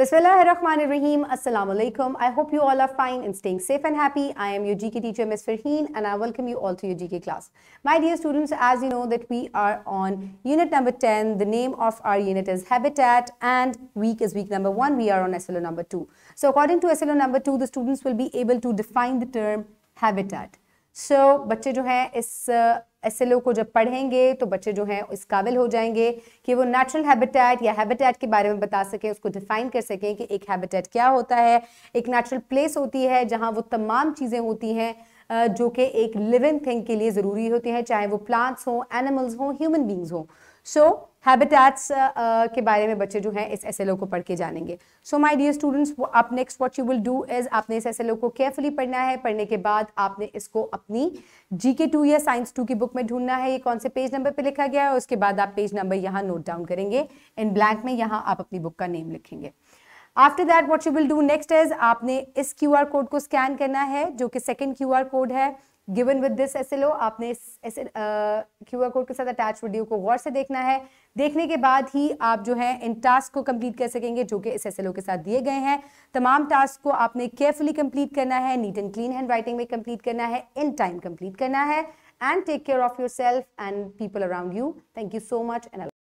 Bismillahirrahmanirrahim. Assalamu alaikum. I hope you all are fine and staying safe and happy. I am your GK teacher, Ms. Farheen, and I welcome you all to your GK class. My dear students, as you know that we are on unit number 10. The name of our unit is Habitat and week is week number 1. We are on SLO number 2. So according to SLO number 2, the students will be able to define the term habitat. So, बच्चे जो हैं इस S को जब पढ़ेंगे तो बच्चे जो हैं इस काबिल हो जाएंगे कि वो नेचुरल हैबिटेट या हैबिटेट के बारे में बता सकें उसको डिफाइन कर सकें कि एक हैबिटेट क्या होता है एक नेचुरल प्लेस होती है जहाँ वो तमाम चीज़ें होती हैं जो कि एक लिविंग थिंग के लिए ज़रूरी होती है चाहे वो प्लांट्स हों एनिमल्स हों ह्यूमन बींग्स हों सो हैबिटेट्स के बारे में बच्चे जो हैं इस एस को पढ़ के जानेंगे सो माई डियर स्टूडेंट्स आप next what you will do is आपने इस एस को केयरफुली पढ़ना है पढ़ने के बाद आपने इसको अपनी जी के टू या साइंस टू की बुक में ढूंढना है ये कौन से पेज नंबर पे लिखा गया है उसके बाद आप पेज नंबर यहाँ नोट डाउन करेंगे इन ब्लैंक में यहाँ आप अपनी बुक का नेम लिखेंगे after that what you will do next is आपने इस क्यू आर कोड को स्कैन करना है जो कि सेकेंड क्यू आर कोड है गिवन विद दिस एस आपने इस क्यू आर कोड के साथ अटैच वीडियो को गौर से देखना है देखने के बाद ही आप जो है इन टास्क को कंप्लीट कर सकेंगे जो कि इस एस के साथ दिए गए हैं तमाम टास्क को आपने केयरफुली कंप्लीट करना है neat and clean hand writing में कम्प्लीट करना है इन टाइम कंप्लीट करना है take care of of self and people around you thank you so much and